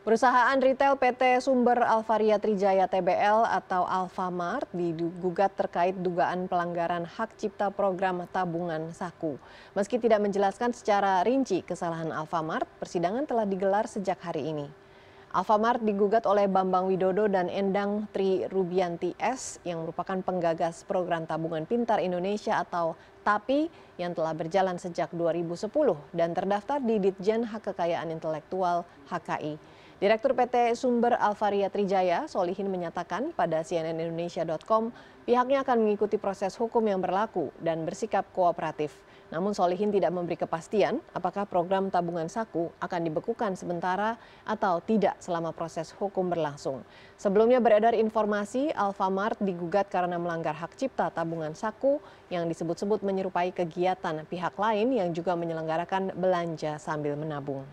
Perusahaan retail PT Sumber Alvaria Trijaya TBL atau Alfamart digugat terkait dugaan pelanggaran hak cipta program tabungan saku. Meski tidak menjelaskan secara rinci kesalahan Alfamart, persidangan telah digelar sejak hari ini. Alfamart digugat oleh Bambang Widodo dan Endang Tri Rubianti S yang merupakan penggagas program tabungan pintar Indonesia atau TAPI yang telah berjalan sejak 2010 dan terdaftar di Ditjen Hak Kekayaan Intelektual HKI. Direktur PT Sumber Alvaria Trijaya, Solihin menyatakan pada cnnindonesia.com, pihaknya akan mengikuti proses hukum yang berlaku dan bersikap kooperatif. Namun Solihin tidak memberi kepastian apakah program tabungan saku akan dibekukan sementara atau tidak selama proses hukum berlangsung. Sebelumnya beredar informasi Alfamart digugat karena melanggar hak cipta tabungan saku yang disebut-sebut menyerupai kegiatan pihak lain yang juga menyelenggarakan belanja sambil menabung.